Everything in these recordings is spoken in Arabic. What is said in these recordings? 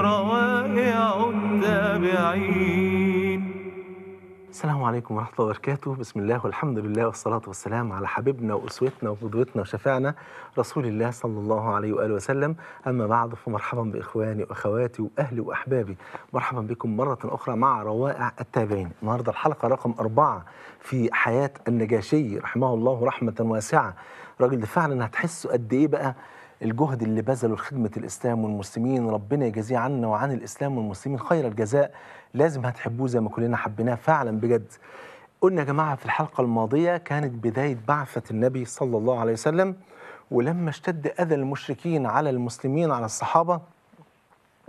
روائع التابعين السلام عليكم ورحمة الله وبركاته بسم الله والحمد لله والصلاة والسلام على حبيبنا وأسوتنا وقدوتنا وشفعنا رسول الله صلى الله عليه وآله وسلم أما بعد فمرحبا بإخواني وأخواتي وأهلي وأحبابي مرحبا بكم مرة أخرى مع روائع التابعين النهاردة الحلقة رقم أربعة في حياة النجاشي رحمه الله رحمة واسعة راجل فعلا هتحسوا قد إيه بقى الجهد اللي بذله لخدمة الإسلام والمسلمين ربنا يجازيه عنا وعن الإسلام والمسلمين خير الجزاء لازم هتحبوه زي ما كلنا حبيناه فعلا بجد قلنا يا جماعة في الحلقة الماضية كانت بداية بعثة النبي صلى الله عليه وسلم ولما اشتد أذى المشركين على المسلمين على الصحابة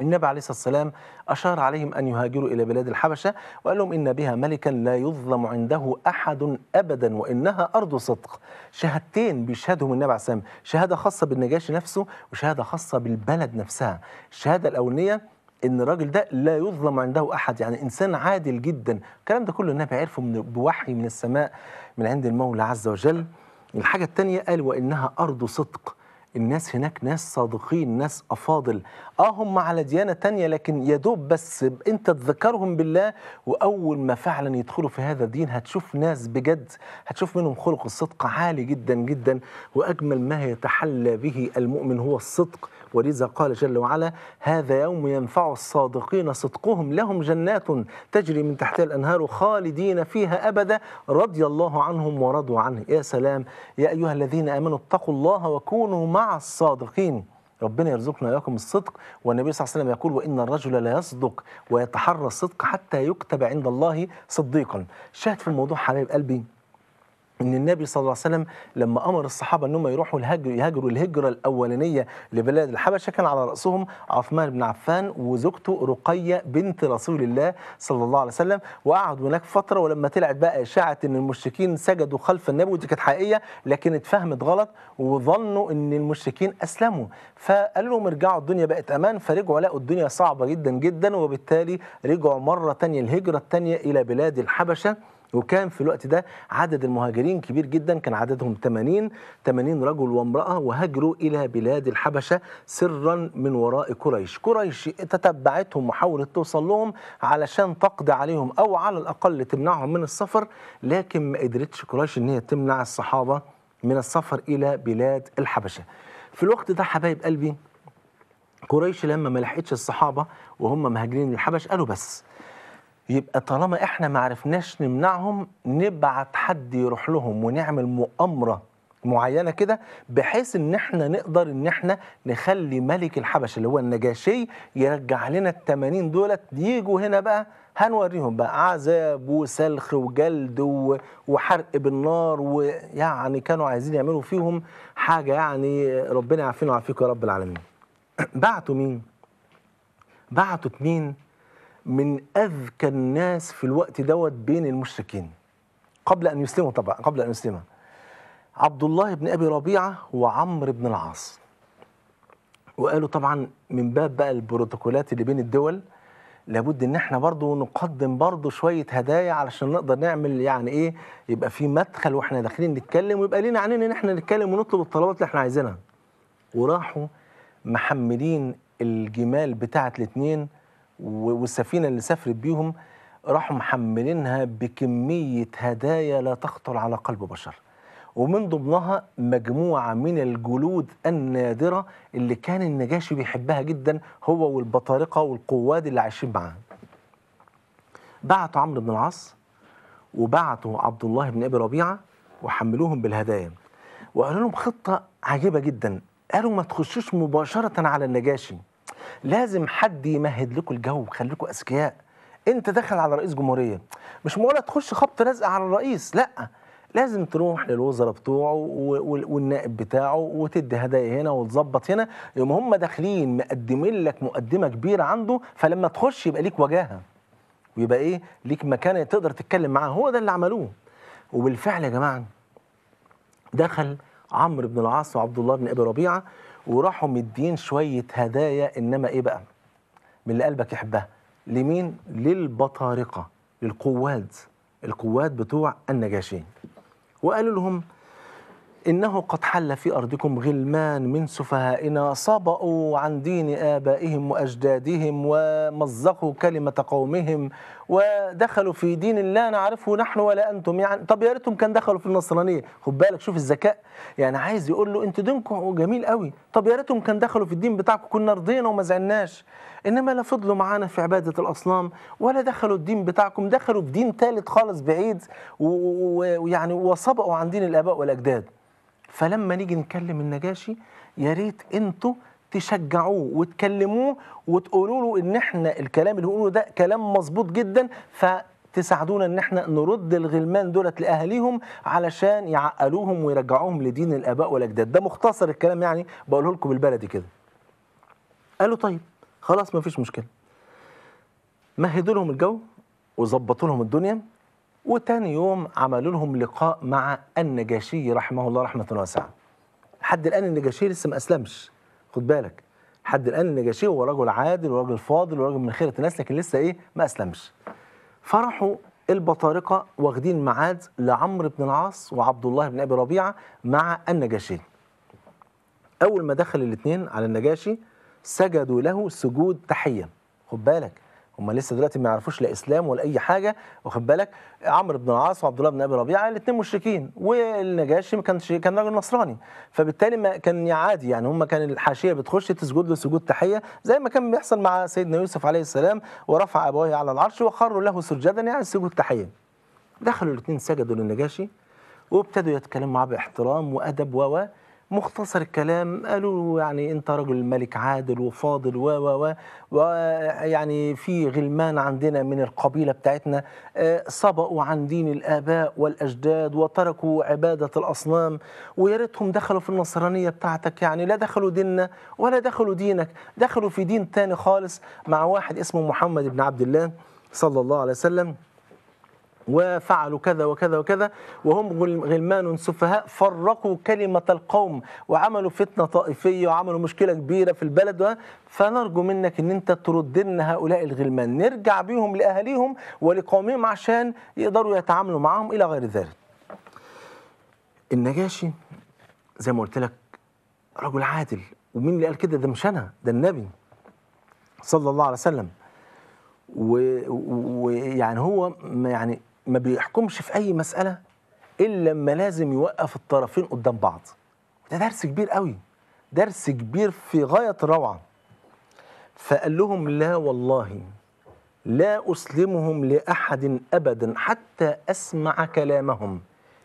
النبي عليه الصلاة والسلام أشار عليهم أن يهاجروا إلى بلاد الحبشة وقال لهم إن بها ملكا لا يظلم عنده أحد أبدا وإنها أرض صدق شهادتين بيشهدهم النبي عليه والسلام شهادة خاصة بالنجاشي نفسه وشهادة خاصة بالبلد نفسها الشهادة الأولانية ان الراجل ده لا يظلم عنده احد يعني انسان عادل جدا الكلام ده كله النبي عرفه من بوحي من السماء من عند المولى عز وجل الحاجه الثانيه قال وانها ارض صدق الناس هناك ناس صادقين ناس أفاضل آه هم على ديانة تانية لكن يدوب بس أنت تذكرهم بالله وأول ما فعلا يدخلوا في هذا الدين هتشوف ناس بجد هتشوف منهم خلق الصدق عالي جدا جدا وأجمل ما يتحلى به المؤمن هو الصدق ولذا قال جل وعلا هذا يوم ينفع الصادقين صدقهم لهم جنات تجري من تحتها الأنهار خالدين فيها أبدا رضي الله عنهم ورضوا عنه يا سلام يا أيها الذين آمنوا اتقوا الله وكونوا مع الصادقين ربنا يرزقنا وياكم الصدق والنبي صلى الله عليه وسلم يقول وان الرجل لا يصدق ويتحرى الصدق حتى يكتب عند الله صديقا شاهد في الموضوع حبيب قلبي ان النبي صلى الله عليه وسلم لما امر الصحابه انهم يروحوا الهجر يهاجروا الهجره الاولانيه لبلاد الحبشه كان على راسهم عثمان بن عفان وزوجته رقيه بنت رسول الله صلى الله عليه وسلم وقعدوا هناك فتره ولما طلعت بقى اشاعه ان المشركين سجدوا خلف النبي ودي كانت حقيقيه لكن اتفهمت غلط وظنوا ان المشركين اسلموا فقالوا لهم ارجعوا الدنيا بقت امان فرجعوا لقوا الدنيا صعبه جدا جدا وبالتالي رجعوا مره ثانيه الهجره الثانيه الى بلاد الحبشه وكان في الوقت ده عدد المهاجرين كبير جدا كان عددهم 80 80 رجل وامرأة وهاجروا إلى بلاد الحبشة سرا من وراء قريش قريش تتبعتهم وحاولت توصل لهم علشان تقضي عليهم أو على الأقل تمنعهم من السفر لكن ما قدرتش قريش أن هي تمنع الصحابة من السفر إلى بلاد الحبشة في الوقت ده حبايب قلبي قريش لما ما لحقتش الصحابة وهم مهاجرين للحبش قالوا بس يبقى طالما احنا ما عرفناش نمنعهم نبعت حد يروح لهم ونعمل مؤامره معينه كده بحيث ان احنا نقدر ان احنا نخلي ملك الحبش اللي هو النجاشي يرجع لنا ال 80 دولت يجوا هنا بقى هنوريهم بقى عذاب وسلخ وجلد وحرق بالنار ويعني كانوا عايزين يعملوا فيهم حاجه يعني ربنا يعافينا ويعافيكم يا رب العالمين. بعتوا مين؟ بعتوا اتنين من اذكى الناس في الوقت دوت بين المشركين قبل ان يسلموا طبعا قبل ان يسلموا عبد الله بن ابي ربيعه وعمرو بن العاص وقالوا طبعا من باب بقى البروتوكولات اللي بين الدول لابد ان احنا برضو نقدم برضو شويه هدايا علشان نقدر نعمل يعني ايه يبقى في مدخل واحنا داخلين نتكلم ويبقى لينا عنين ان احنا نتكلم ونطلب الطلبات اللي احنا عايزينها وراحوا محملين الجمال بتاعه الاثنين والسفينه اللي سافرت بيهم راحوا محملينها بكميه هدايا لا تخطر على قلب بشر ومن ضمنها مجموعه من الجلود النادره اللي كان النجاشي بيحبها جدا هو والبطارقه والقواد اللي عايشين معاه بعتوا عمرو بن العاص وبعتوا عبد الله بن ابي ربيعه وحملوهم بالهدايا وقالوا لهم خطه عجيبه جدا قالوا ما تخشوش مباشره على النجاشي لازم حد يمهد لكم الجو خليكم اذكياء انت داخل على رئيس جمهوريه مش مولا تخش خبط لازق على الرئيس لا لازم تروح للوزراء بتوعه والنائب بتاعه وتدي هدايا هنا وتظبط هنا يوم هم داخلين مقدمين لك مقدمه كبيره عنده فلما تخش يبقى ليك وجاهه ويبقى ايه ليك مكانه تقدر تتكلم معاه هو ده اللي عملوه وبالفعل يا جماعه دخل عمرو بن العاص وعبد الله بن ابي ربيعه وراحوا مدين شويه هدايا انما ايه بقى من اللي قلبك يحبها لمين للبطارقه للقواد القواد بتوع النجاشين وقالوا لهم إنه قد حل في أرضكم غلمان من سفهائنا صبأوا عن دين آبائهم وأجدادهم ومزقوا كلمة قومهم ودخلوا في دين لا نعرفه نحن ولا أنتم يعني طب يا ريتهم كان دخلوا في النصرانية خد بالك شوف الذكاء يعني عايز يقول له أنت دينكم جميل قوي طب يا ريتهم كان دخلوا في الدين بتاعكم كنا رضينا وما زعلناش إنما لا فضلوا معانا في عبادة الأصنام ولا دخلوا الدين بتاعكم دخلوا في دين ثالث خالص بعيد ويعني وصبأوا عن دين الآباء والأجداد فلما نيجي نكلم النجاشي يا ريت انتوا تشجعوه وتكلموه وتقولوا له ان احنا الكلام اللي بيقوله ده كلام مظبوط جدا ف تساعدونا ان احنا نرد الغلمان دولت لاهاليهم علشان يعقلوهم ويرجعوهم لدين الاباء والاجداد ده مختصر الكلام يعني بقوله لكم بالبلدي كده قالوا طيب خلاص ما فيش مشكله مهدوا لهم الجو وظبطوا لهم الدنيا وتاني يوم عملوا لهم لقاء مع النجاشي رحمه الله رحمه واسعه لحد الان النجاشي لسه ما اسلمش خد بالك لحد الان النجاشي هو رجل عادل ورجل فاضل ورجل من خيره الناس لكن لسه ايه ما اسلمش فرحوا البطارقه واخدين معاد لعمرو بن العاص وعبد الله بن ابي ربيعه مع النجاشي اول ما دخل الاثنين على النجاشي سجدوا له سجود تحيه خد بالك هم لسه دلوقتي ما يعرفوش لا اسلام ولا اي حاجه واخد بالك عمرو بن العاص وعبد الله بن ابي ربيعه الاثنين مشركين والنجاشي ما كانش كان راجل نصراني فبالتالي ما كان عادي يعني هم كان الحاشيه بتخش تسجد له سجود تحيه زي ما كان بيحصل مع سيدنا يوسف عليه السلام ورفع ابويه على العرش وخروا له سجدا يعني سجود تحيه دخلوا الاثنين سجدوا للنجاشي وابتدوا يتكلموا معاه باحترام وادب و مختصر الكلام قالوا يعني انت رجل ملك عادل وفاضل و و و ويعني في غلمان عندنا من القبيله بتاعتنا سبقوا آه، عن دين الاباء والاجداد وتركوا عباده الاصنام ويا ريتهم دخلوا في النصرانيه بتاعتك يعني لا دخلوا ديننا ولا دخلوا دينك دخلوا في دين تاني خالص مع واحد اسمه محمد بن عبد الله صلى الله عليه وسلم وفعلوا كذا وكذا وكذا وهم غلمان سفهاء فرقوا كلمة القوم وعملوا فتنة طائفية وعملوا مشكلة كبيرة في البلد فنرجو منك ان انت ترد لنا هؤلاء الغلمان نرجع بهم لأهاليهم ولقومهم عشان يقدروا يتعاملوا معهم إلى غير ذلك النجاشي زي ما قلت لك رجل عادل ومين اللي قال كده ده مش انا ده النبي صلى الله عليه وسلم ويعني هو يعني ما بيحكمش في اي مساله الا لما لازم يوقف الطرفين قدام بعض ده درس كبير قوي درس كبير في غايه الروعه فقال لهم لا والله لا اسلمهم لاحد ابدا حتى اسمع كلامهم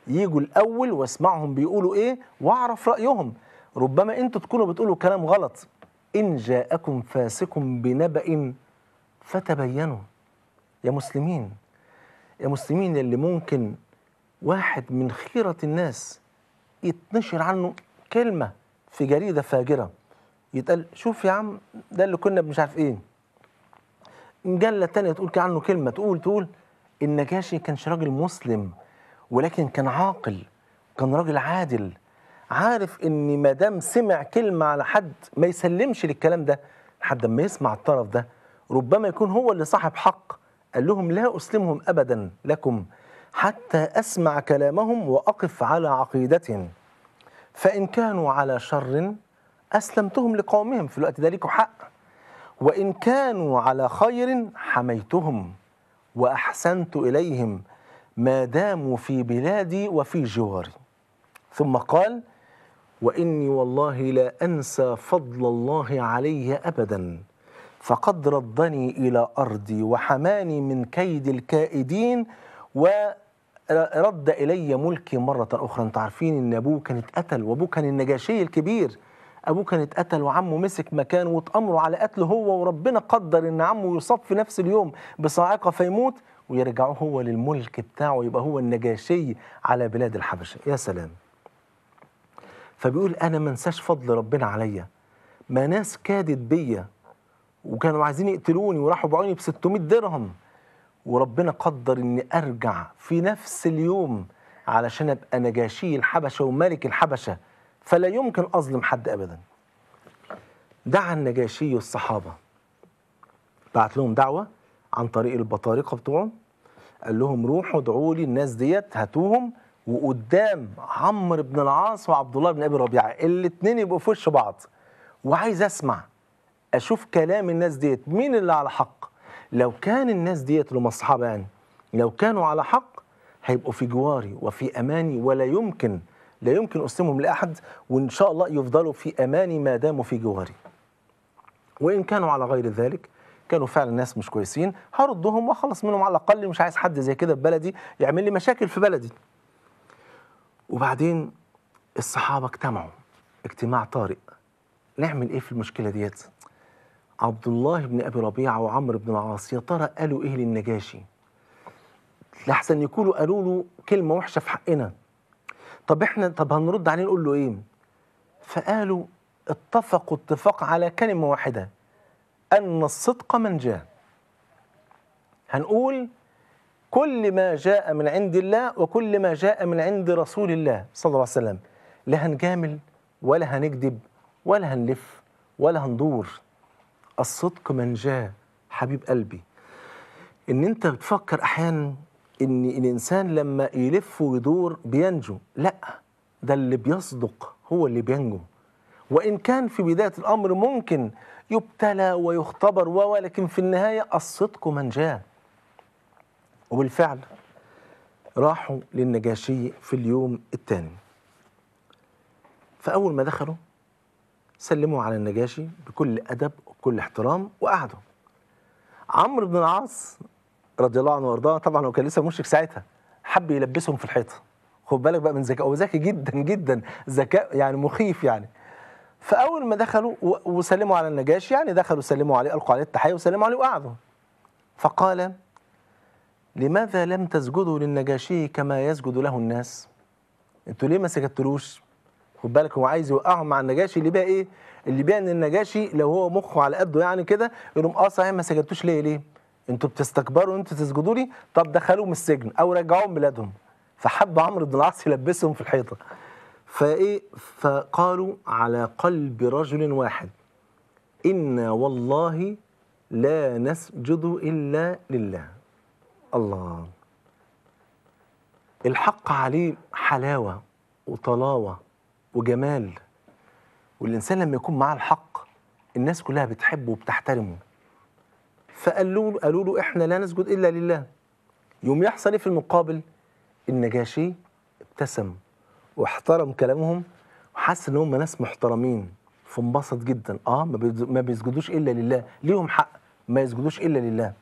يجوا الاول واسمعهم بيقولوا ايه واعرف رايهم ربما انتوا تكونوا بتقولوا كلام غلط ان جاءكم فاسق بنبأ فتبينوا يا مسلمين يا مسلمين اللي ممكن واحد من خيرة الناس يتنشر عنه كلمة في جريدة فاجرة يتقال شوف يا عم ده اللي كنا مش عارف ايه مجلة تانية تقول عنه كلمة تقول تقول النجاشي كانش راجل مسلم ولكن كان عاقل كان راجل عادل عارف ان ما دام سمع كلمة على حد ما يسلمش للكلام ده لحد ما يسمع الطرف ده ربما يكون هو اللي صاحب حق قال لهم لا أسلمهم أبدا لكم حتى أسمع كلامهم وأقف على عقيدتهم فإن كانوا على شر أسلمتهم لقومهم في الوقت ذلك حق وإن كانوا على خير حميتهم وأحسنت إليهم ما داموا في بلادي وفي جواري ثم قال وإني والله لا أنسى فضل الله علي أبدا فقد ردني إلى أرضي وحماني من كيد الكائدين و رد إلي ملكي مرة أخرى أنتوا عارفين إن أبوه كان اتقتل وأبوه كان النجاشي الكبير أبوه كان اتقتل وعمه مسك مكانه واتأمروا على قتله هو وربنا قدر إن عمه يصاب في نفس اليوم بصاعقة فيموت ويرجعوه هو للملك بتاعه يبقى هو النجاشي على بلاد الحبشة يا سلام فبيقول أنا منساش فضل ربنا عليا ما ناس كادت بيا وكانوا عايزين يقتلوني وراحوا باعوني ب 600 درهم وربنا قدر اني ارجع في نفس اليوم علشان ابقى نجاشي الحبشه وملك الحبشه فلا يمكن اظلم حد ابدا دعا النجاشي الصحابه بعت لهم دعوه عن طريق البطارقه بتوعه قال لهم روحوا ادعوا لي الناس ديت هاتوهم وقدام عمرو بن العاص وعبد الله بن ابي ربيعه الاثنين يبقوا في وش بعض وعايز اسمع اشوف كلام الناس ديت مين اللي على حق لو كان الناس ديت لما يعني لو كانوا على حق هيبقوا في جواري وفي اماني ولا يمكن لا يمكن اسلمهم لاحد وان شاء الله يفضلوا في اماني ما داموا في جواري وان كانوا على غير ذلك كانوا فعلا ناس مش كويسين هردهم واخلص منهم على الاقل مش عايز حد زي كده في بلدي يعمل لي مشاكل في بلدي وبعدين الصحابه اجتمعوا اجتماع طارئ نعمل ايه في المشكله ديت عبد الله بن أبي ربيعة وعمرو بن العاص يا ترى قالوا إيه للنجاشي لاحسن يكونوا قالوا له كلمة وحشة في حقنا طب إحنا طب هنرد عليه نقول له إيه فقالوا اتفقوا اتفاق على كلمة واحدة أن الصدق من جاء هنقول كل ما جاء من عند الله وكل ما جاء من عند رسول الله صلى الله عليه وسلم لا هنجامل ولا هنكذب ولا هنلف ولا هندور الصدق منجاه حبيب قلبي ان انت بتفكر احيانا ان الانسان لما يلف ويدور بينجو لا ده اللي بيصدق هو اللي بينجو وان كان في بدايه الامر ممكن يبتلى ويختبر ولكن في النهايه الصدق منجاه وبالفعل راحوا للنجاشي في اليوم الثاني فاول ما دخلوا سلموا على النجاشي بكل ادب كل احترام وقعدوا عمرو بن العاص رضي الله عنه وارضاه طبعا هو كان لسه مشرك ساعتها حب يلبسهم في الحيطه خد بالك بقى من ذكاء هو ذكي جدا جدا ذكاء يعني مخيف يعني فاول ما دخلوا وسلموا على النجاشي يعني دخلوا سلموا عليه القوا عليه التحيه وسلموا عليه وقعدوا فقال لماذا لم تسجدوا للنجاشي كما يسجد له الناس انتوا ليه ما سجدتلوش خد بالك هو عايز يوقعهم مع النجاشي اللي بقى ايه اللي بيعني النجاشي لو هو مخه على قده يعني كده يقول لهم اه صحيح ما سجدتوش ليه ليه؟ انتوا بتستكبروا انتوا تسجدوا لي طب دخلوهم السجن او رجعوهم بلادهم فحب عمرو بن العاص يلبسهم في الحيطه فايه فقالوا على قلب رجل واحد انا والله لا نسجد الا لله الله الحق عليه حلاوه وطلاوه وجمال والإنسان لما يكون معاه الحق الناس كلها بتحبه وبتحترمه فقالوا له قالوا له إحنا لا نسجد إلا لله يوم يحصل إيه في المقابل النجاشي ابتسم واحترم كلامهم وحس إن هم ناس محترمين فانبسط جدا آه ما بيسجدوش إلا لله ليهم حق ما يسجدوش إلا لله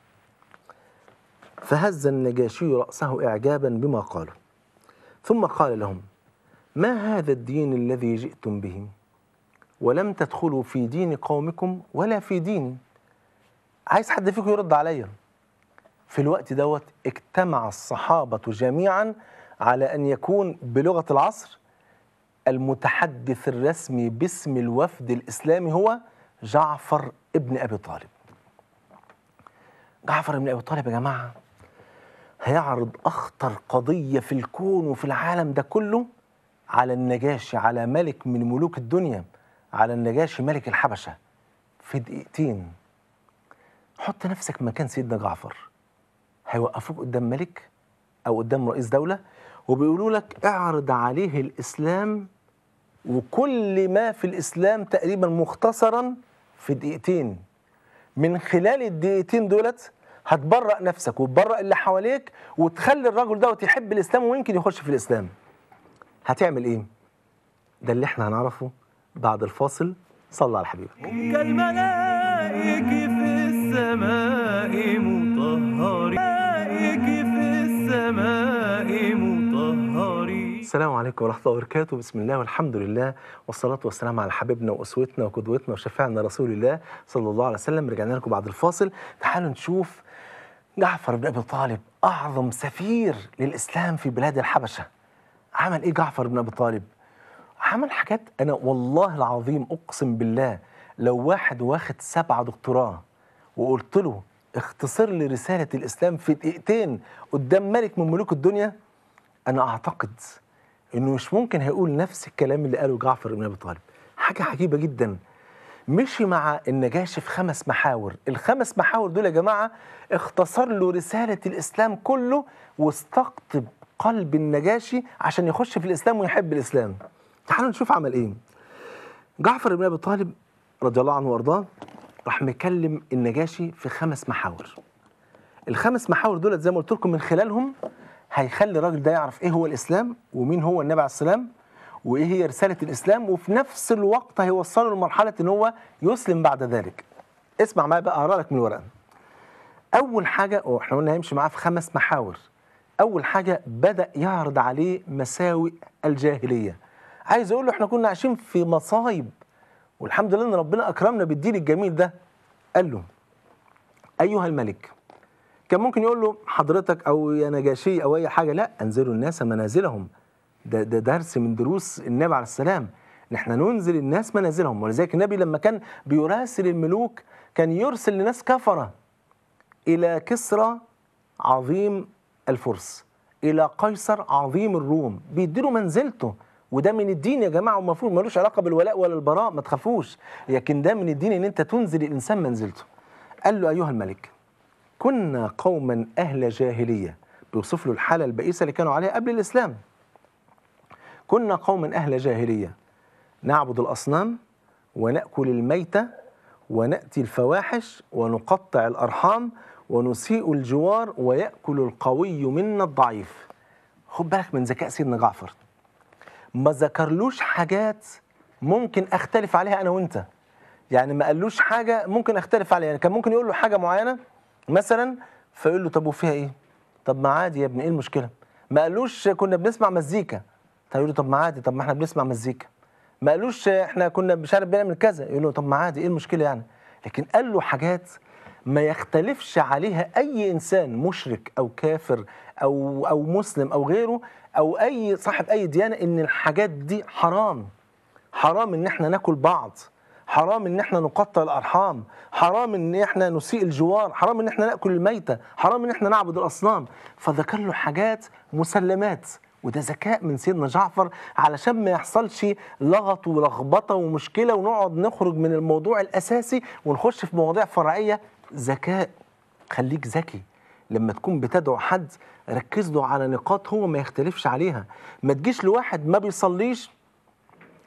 فهز النجاشي رأسه إعجابا بما قالوا ثم قال لهم ما هذا الدين الذي جئتم به ولم تدخلوا في دين قومكم ولا في ديني عايز حد فيكم يرد عليا في الوقت دوت اجتمع الصحابة جميعا على أن يكون بلغة العصر المتحدث الرسمي باسم الوفد الإسلامي هو جعفر ابن أبي طالب جعفر ابن أبي طالب يا جماعة هيعرض أخطر قضية في الكون وفي العالم ده كله على النجاشي على ملك من ملوك الدنيا على النجاشي ملك الحبشة في دقيقتين حط نفسك مكان سيدنا جعفر هيوقفوك قدام ملك أو قدام رئيس دولة وبيقولوا لك اعرض عليه الإسلام وكل ما في الإسلام تقريبا مختصرا في دقيقتين من خلال الدقيقتين دولت هتبرأ نفسك وتبرأ اللي حواليك وتخلي الراجل دوت يحب الإسلام ويمكن يخش في الإسلام هتعمل إيه؟ ده اللي احنا هنعرفه بعد الفاصل صلى على حبيبك كالملائك في السماء مطهرين في السماء مطهرين السلام عليكم ورحمة الله وبركاته بسم الله والحمد لله والصلاة والسلام على حبيبنا وأسوتنا وقدوتنا وشفاعنا رسول الله صلى الله عليه وسلم رجعنا لكم بعد الفاصل تعالوا نشوف جعفر بن أبي طالب أعظم سفير للإسلام في بلاد الحبشة عمل إيه جعفر بن أبي طالب؟ عمل حاجات انا والله العظيم اقسم بالله لو واحد واخد سبعه دكتوراه وقلت له اختصر لي رساله الاسلام في دقيقتين قدام ملك من ملوك الدنيا انا اعتقد انه مش ممكن هيقول نفس الكلام اللي قاله جعفر بن ابي طالب حاجه عجيبه جدا مشي مع النجاشي في خمس محاور الخمس محاور دول يا جماعه اختصر له رساله الاسلام كله واستقطب قلب النجاشي عشان يخش في الاسلام ويحب الاسلام تعالوا نشوف عمل ايه جعفر بن ابي طالب رضي الله عنه وارضاه راح مكلم النجاشي في خمس محاور الخمس محاور دولت زي ما قلت لكم من خلالهم هيخلي الراجل ده يعرف ايه هو الاسلام ومين هو النبي عليه السلام وايه هي رساله الاسلام وفي نفس الوقت هيوصله لمرحله ان هو يسلم بعد ذلك اسمع معايا بقى اقرا لك من الورقه اول حاجه واحنا قلنا هيمشي معاه في خمس محاور اول حاجه بدا يعرض عليه مساوئ الجاهليه عايز اقول له احنا كنا عايشين في مصايب والحمد لله ان ربنا اكرمنا بالدين الجميل ده قال له ايها الملك كان ممكن يقول له حضرتك او يا نجاشي او اي حاجه لا انزلوا الناس منازلهم ده, ده درس من دروس النبي عليه السلام ان احنا ننزل الناس منازلهم ولذلك النبي لما كان بيراسل الملوك كان يرسل لناس كفره الى كسرى عظيم الفرس الى قيصر عظيم الروم بيديله منزلته وده من الدين يا جماعه ومفروض ملوش علاقه بالولاء ولا البراء ما تخافوش لكن ده من الدين ان انت تنزل الانسان منزلته قال له ايها الملك كنا قوما اهل جاهليه بيوصف له الحاله البئيسه اللي كانوا عليها قبل الاسلام كنا قوما اهل جاهليه نعبد الاصنام وناكل الميته وناتي الفواحش ونقطع الارحام ونسيء الجوار ويأكل القوي منا الضعيف خد بالك من ذكاء سيدنا جعفر ما ذكرلوش حاجات ممكن اختلف عليها انا وانت يعني ما قالوش حاجه ممكن اختلف عليها يعني كان ممكن يقول له حاجه معينه مثلا فيقول له طب وفيها ايه طب ما عادي يا ابني ايه المشكله ما قالوش كنا بنسمع مزيكا فيقول له طب ما عادي طب ما احنا بنسمع مزيكا ما قالوش احنا كنا مش عارف بنعمل كذا يقول له طب ما عادي ايه المشكله يعني لكن قال له حاجات ما يختلفش عليها اي انسان مشرك او كافر او او مسلم او غيره او اي صاحب اي ديانه ان الحاجات دي حرام حرام ان احنا ناكل بعض حرام ان احنا نقطع الارحام حرام ان احنا نسيء الجوار حرام ان احنا ناكل الميته حرام ان احنا نعبد الاصنام فذكر له حاجات مسلمات وده ذكاء من سيدنا جعفر علشان ما يحصلش لغط ولخبطه ومشكله ونقعد نخرج من الموضوع الاساسي ونخش في مواضيع فرعيه ذكاء خليك ذكي لما تكون بتدعو حد ركز له على نقاط هو ما يختلفش عليها ما تجيش لواحد ما بيصليش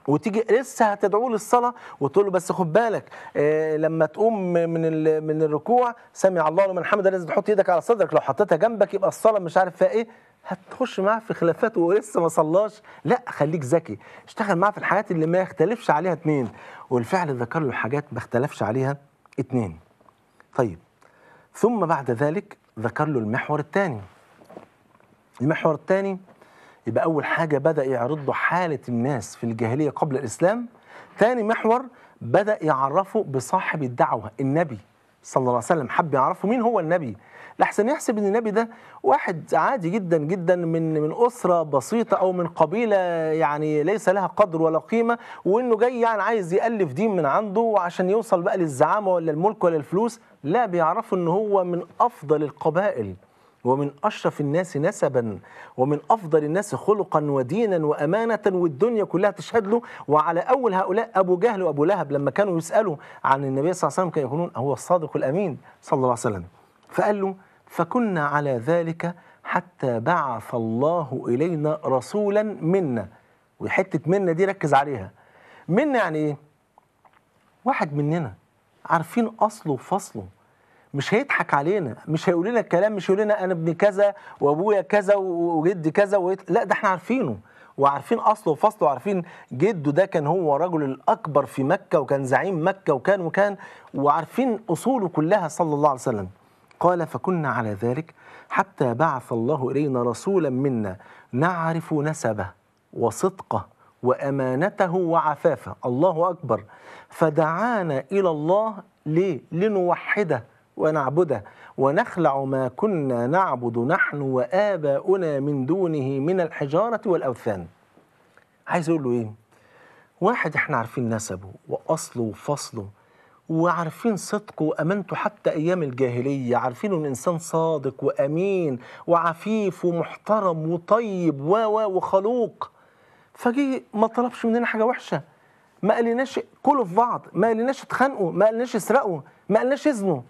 وتيجي لسه هتدعوه للصلاه وتقول له بس خد بالك آه لما تقوم من من الركوع سمع الله لمن حمده لازم تحط ايدك على صدرك لو حطيتها جنبك يبقى الصلاه مش عارف فيها ايه هتخش معاه في خلافات ولسه ما صلاش لا خليك ذكي اشتغل معاه في الحاجات اللي ما يختلفش عليها اتنين والفعل ذكر له حاجات ما اختلفش عليها اتنين طيب ثم بعد ذلك ذكر له المحور الثاني المحور الثاني يبقى أول حاجة بدأ يعرض له حالة الناس في الجاهلية قبل الإسلام ثاني محور بدأ يعرفه بصاحب الدعوة النبي صلى الله عليه وسلم حب يعرفه مين هو النبي لحسن يحسب ان النبي ده واحد عادي جدا جدا من من اسره بسيطه او من قبيله يعني ليس لها قدر ولا قيمه وانه جاي يعني عايز يالف دين من عنده وعشان يوصل بقى للزعامه ولا الملك ولا الفلوس لا بيعرفوا ان هو من افضل القبائل ومن أشرف الناس نسبا ومن أفضل الناس خلقا ودينا وأمانة والدنيا كلها تشهد له وعلى أول هؤلاء أبو جهل وأبو لهب لما كانوا يسألوا عن النبي صلى الله عليه وسلم كانوا يقولون هو الصادق الأمين صلى الله عليه وسلم فقال له فكنا على ذلك حتى بعث الله إلينا رسولا منا وحتة منا دي ركز عليها منا يعني إيه؟ واحد مننا عارفين أصله وفصله مش هيضحك علينا مش هيقول لنا الكلام مش هيقول لنا انا ابن كذا وابويا كذا وجدي كذا ويت... لا ده احنا عارفينه وعارفين اصله وفصله وعارفين جده ده كان هو رجل الاكبر في مكه وكان زعيم مكه وكان وكان وعارفين اصوله كلها صلى الله عليه وسلم قال فكنا على ذلك حتى بعث الله إلينا رسولا منا نعرف نسبه وصدقه وأمانته وعفافه الله أكبر فدعانا إلى الله ليه؟ لنوحده ونعبده ونخلع ما كنا نعبد نحن وآباؤنا من دونه من الحجارة والأوثان عايز أقول له إيه؟ واحد إحنا عارفين نسبه وأصله وفصله وعارفين صدقه وامانته حتى ايام الجاهليه عارفين ان انسان صادق وامين وعفيف ومحترم وطيب و وخلوق فجه ما طلبش مننا حاجه وحشه ما قالناش كلوا في بعض ما قالناش اتخانقوا ما قالناش اسرقوا ما قالناش اذنوا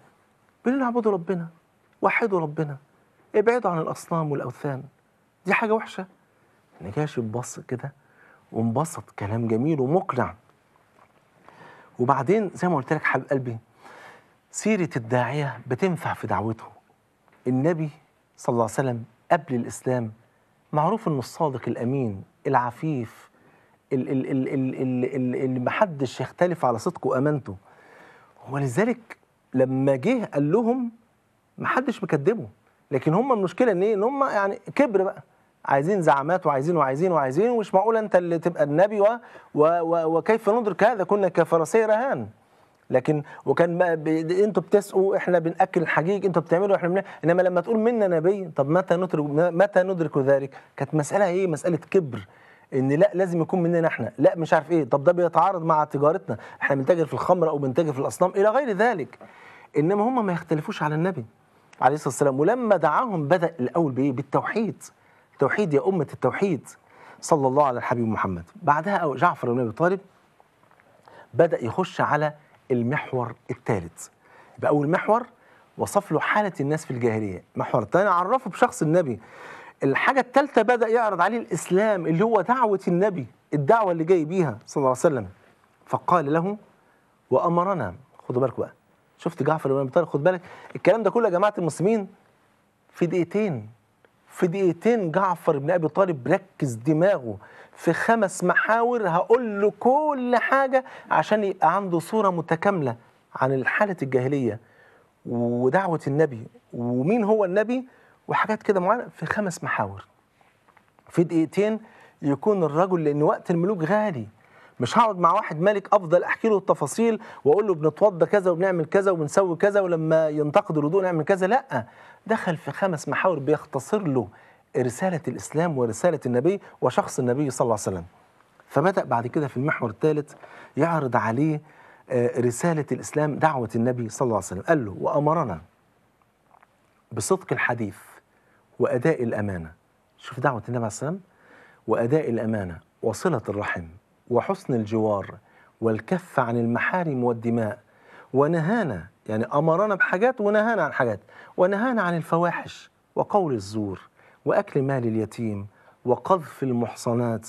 بيقول اعبدوا ربنا وحدوا ربنا ابعدوا عن الاصنام والاوثان دي حاجه وحشه نجاشي اتبص كده وانبسط كلام جميل ومقنع وبعدين زي ما قلت لك حبيب قلبي سيرة الداعية بتنفع في دعوته النبي صلى الله عليه وسلم قبل الإسلام معروف إنه الصادق الأمين العفيف اللي محدش يختلف على صدقه وأمانته ولذلك لما جه قال لهم محدش مكدبه لكن هم المشكلة إن إيه؟ إن هم يعني كبر بقى عايزين زعامات وعايزين وعايزين وعايزين ومش معقول انت اللي تبقى النبي و و و وكيف ندرك هذا كنا كفرسي رهان لكن وكان بقى ب... انتوا بتسقوا احنا بناكل الحجيج انتوا بتعملوا احنا انما لما تقول منا نبي طب متى ندرك متى ندرك ذلك كانت مساله ايه مساله كبر ان لا لازم يكون مننا احنا لا مش عارف ايه طب ده بيتعارض مع تجارتنا احنا بنتاجر في الخمر او بنتاجر في الاصنام الى غير ذلك انما هم ما يختلفوش على النبي عليه الصلاه والسلام ولما دعاهم بدا الاول بايه بالتوحيد التوحيد يا أمة التوحيد صلى الله على الحبيب محمد بعدها جعفر بن أبي طالب بدأ يخش على المحور الثالث يبقى أول محور وصف له حالة الناس في الجاهلية محور الثاني عرفه بشخص النبي الحاجة الثالثة بدأ يعرض عليه الإسلام اللي هو دعوة النبي الدعوة اللي جاي بيها صلى الله عليه وسلم فقال له وأمرنا خدوا بالك بقى شفت جعفر بن أبي طالب خد بالك الكلام ده كله يا جماعة المسلمين في دقيقتين في دقيقتين جعفر بن ابي طالب ركز دماغه في خمس محاور هقول له كل حاجه عشان يبقى عنده صوره متكامله عن الحاله الجاهليه ودعوه النبي ومين هو النبي وحاجات كده معينه في خمس محاور في دقيقتين يكون الرجل لان وقت الملوك غالي مش هقعد مع واحد ملك افضل احكي له التفاصيل واقول له بنتوضى كذا وبنعمل كذا وبنسوي كذا ولما ينتقد الوضوء نعمل كذا لا دخل في خمس محاور بيختصر له رسالة الإسلام ورسالة النبي وشخص النبي صلى الله عليه وسلم فبدأ بعد كده في المحور الثالث يعرض عليه آه، رسالة الإسلام دعوة النبي صلى الله عليه وسلم قال له وأمرنا بصدق الحديث وأداء الأمانة شوف دعوة النبي عليه وسلم وأداء الأمانة وصلة الرحم وحسن الجوار والكف عن المحارم والدماء ونهانا يعني أمرنا بحاجات ونهانا عن حاجات ونهانا عن الفواحش وقول الزور وأكل مال اليتيم وقذف المحصنات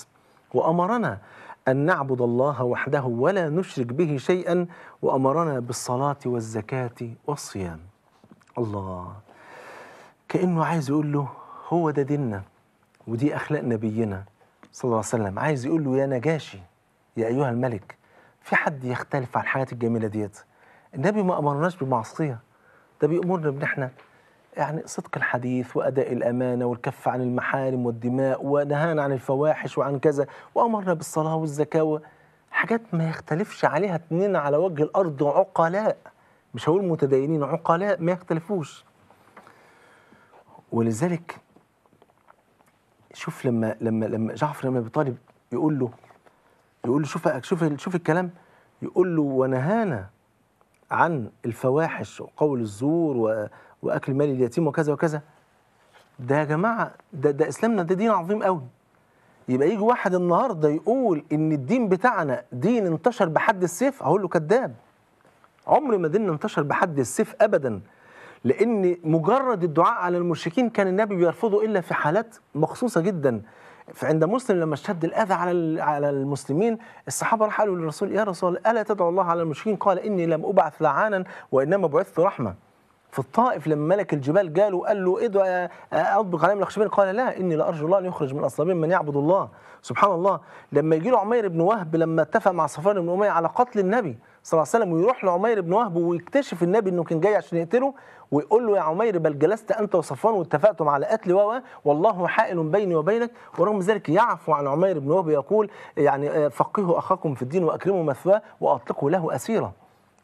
وأمرنا أن نعبد الله وحده ولا نشرك به شيئا وأمرنا بالصلاة والزكاة والصيام الله كأنه عايز يقول له هو ده ديننا ودي أخلاق نبينا صلى الله عليه وسلم عايز يقول له يا نجاشي يا أيها الملك في حد يختلف على الحاجات الجميلة ديت النبي ما امرناش بمعصيه ده بيأمرنا بان احنا يعني صدق الحديث واداء الامانه والكف عن المحارم والدماء ونهانا عن الفواحش وعن كذا وامرنا بالصلاه والزكاه حاجات ما يختلفش عليها اتنين على وجه الارض عقلاء مش هقول متدينين عقلاء ما يختلفوش ولذلك شوف لما لما لما جعفر لما ابي طالب يقول له يقول له شوف شوف شوف الكلام يقول له ونهانا عن الفواحش وقول الزور واكل مال اليتيم وكذا وكذا ده يا جماعه ده ده اسلامنا ده دين عظيم قوي يبقى يجي واحد النهارده يقول ان الدين بتاعنا دين انتشر بحد السيف هقول له كذاب عمر ما ديننا انتشر بحد السيف ابدا لان مجرد الدعاء على المشركين كان النبي بيرفضه الا في حالات مخصوصه جدا فعند مسلم لما اشتد الاذى على على المسلمين الصحابه راحوا قالوا للرسول يا رسول الا تدعو الله على المشركين قال اني لم ابعث لعانا وانما بعثت رحمه في الطائف لما ملك الجبال جاله قال له ادعو آه، آه، اطبق عليهم الاخشبين قال لا اني لارجو الله ان يخرج من اصلابهم من يعبد الله سبحان الله لما يجي له عمير بن وهب لما اتفق مع صفوان بن اميه على قتل النبي صلى الله عليه وسلم ويروح لعمير بن وهب ويكتشف النبي انه كان جاي عشان يقتله ويقول له يا عمير بل جلست انت وصفوان واتفقتم على قتل و والله حائل بيني وبينك ورغم ذلك يعفو عن عمير بن وهب يقول يعني آه، فقهوا اخاكم في الدين واكرموا مثواه واطلقوا له اسيرا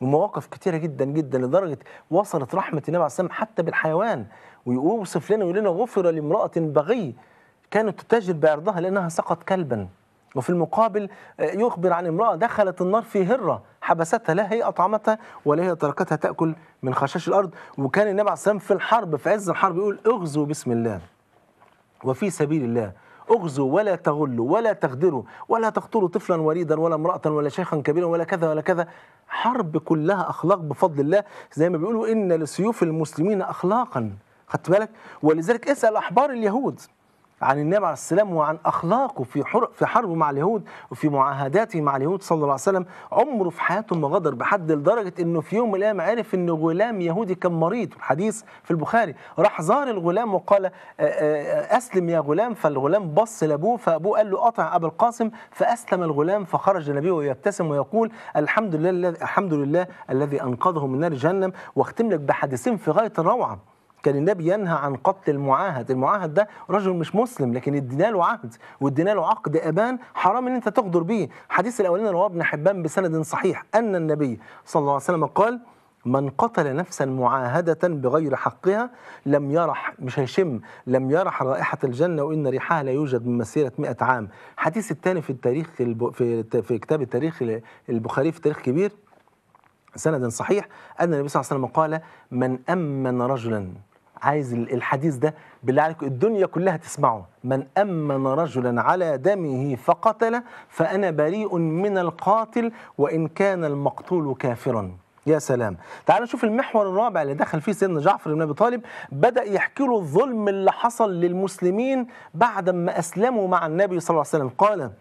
ومواقف كثيره جدا جدا لدرجه وصلت رحمه النبي عليه والسلام حتى بالحيوان ويوصف لنا ويقول لنا غفر لامراه بغي كانت تتاجر بعرضها لانها سقط كلبا وفي المقابل آه، يخبر عن امراه دخلت النار في هره حبستها لا هي أطعمتها ولا هي تركتها تأكل من خشاش الأرض وكان النبي عليه والسلام في الحرب في عز الحرب يقول اغزوا بسم الله وفي سبيل الله اغزوا ولا تغلوا ولا تغدروا ولا تقتلوا طفلا وليدا ولا امرأة ولا شيخا كبيرا ولا كذا ولا كذا حرب كلها أخلاق بفضل الله زي ما بيقولوا إن لسيوف المسلمين أخلاقا خدت بالك ولذلك اسأل أحبار اليهود عن النبي عليه السلام وعن اخلاقه في في حربه مع اليهود وفي معاهداته مع اليهود صلى الله عليه وسلم عمره في حياته ما غدر بحد لدرجه انه في يوم من الايام عرف ان غلام يهودي كان مريض الحديث في البخاري راح زار الغلام وقال اسلم يا غلام فالغلام بص لابوه فابوه قال له اطع ابا القاسم فاسلم الغلام فخرج النبي ويبتسم ويقول الحمد لله الحمد لله الذي انقذه من نار جهنم واختم لك بحديثين في غايه الروعه كان النبي ينهى عن قتل المعاهد المعاهد ده رجل مش مسلم لكن ادينا له عهد وادينا له عقد أبان حرام ان انت تغدر بيه حديث الاولين رواه ابن حبان بسند صحيح ان النبي صلى الله عليه وسلم قال من قتل نفسا معاهدة بغير حقها لم يرح مش هيشم لم يرح رائحة الجنة وإن ريحها لا يوجد من مسيرة 100 عام حديث الثاني في التاريخ في, في كتاب التاريخ البخاري في تاريخ كبير سند صحيح أن النبي صلى الله عليه وسلم قال من أمن رجلا عايز الحديث ده بالله عليك الدنيا كلها تسمعه من أمن رجلا على دمه فقتل فأنا بريء من القاتل وإن كان المقتول كافرا يا سلام تعال نشوف المحور الرابع اللي دخل فيه سيدنا جعفر بن ابي طالب بدا يحكي له الظلم اللي حصل للمسلمين بعد ما اسلموا مع النبي صلى الله عليه وسلم قال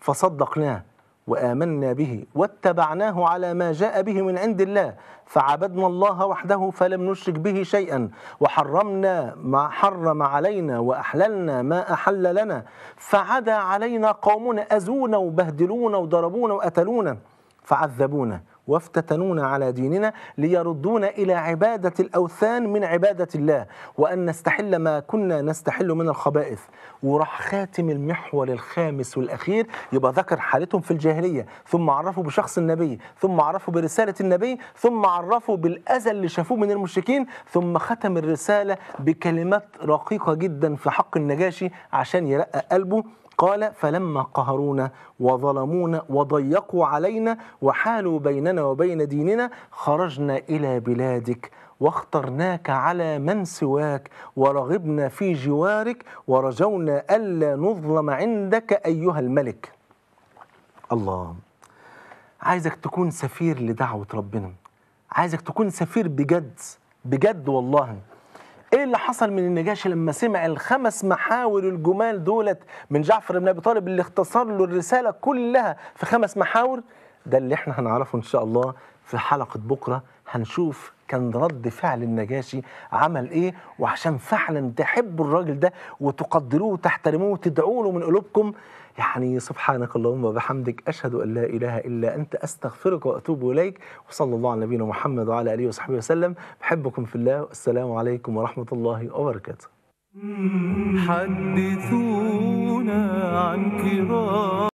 فصدقناه وآمنا به واتبعناه على ما جاء به من عند الله فعبدنا الله وحده فلم نشرك به شيئا وحرمنا ما حرم علينا وأحللنا ما أحل لنا فعدا علينا قومنا أزونا وبهدلونا وضربونا وأتلونا فعذبونا وافتتنونا على ديننا ليردونا إلى عبادة الأوثان من عبادة الله وأن نستحل ما كنا نستحل من الخبائث وراح خاتم المحور الخامس والأخير يبقى ذكر حالتهم في الجاهلية ثم عرفوا بشخص النبي ثم عرفوا برسالة النبي ثم عرفوا بالأذى اللي شافوه من المشركين ثم ختم الرسالة بكلمات رقيقة جدا في حق النجاشي عشان يرقى قلبه قال فلما قهرونا وظلمونا وضيقوا علينا وحالوا بيننا وبين ديننا خرجنا إلى بلادك واخترناك على من سواك ورغبنا في جوارك ورجونا ألا نظلم عندك أيها الملك الله عايزك تكون سفير لدعوة ربنا عايزك تكون سفير بجد بجد والله ايه اللي حصل من النجاشي لما سمع الخمس محاور الجمال دولت من جعفر بن ابي طالب اللي اختصر له الرساله كلها في خمس محاور ده اللي احنا هنعرفه ان شاء الله في حلقه بكره هنشوف كان رد فعل النجاشي عمل ايه وعشان فعلا تحبوا الراجل ده وتقدروه وتحترموه وتدعوا له من قلوبكم يعني سبحانك اللهم وبحمدك أشهد أن لا إله إلا أنت أستغفرك وأتوب إليك وصلى الله على نبينا محمد وعلى آله وصحبه وسلم بحبكم في الله والسلام عليكم ورحمة الله وبركاته حدثونا عن كرام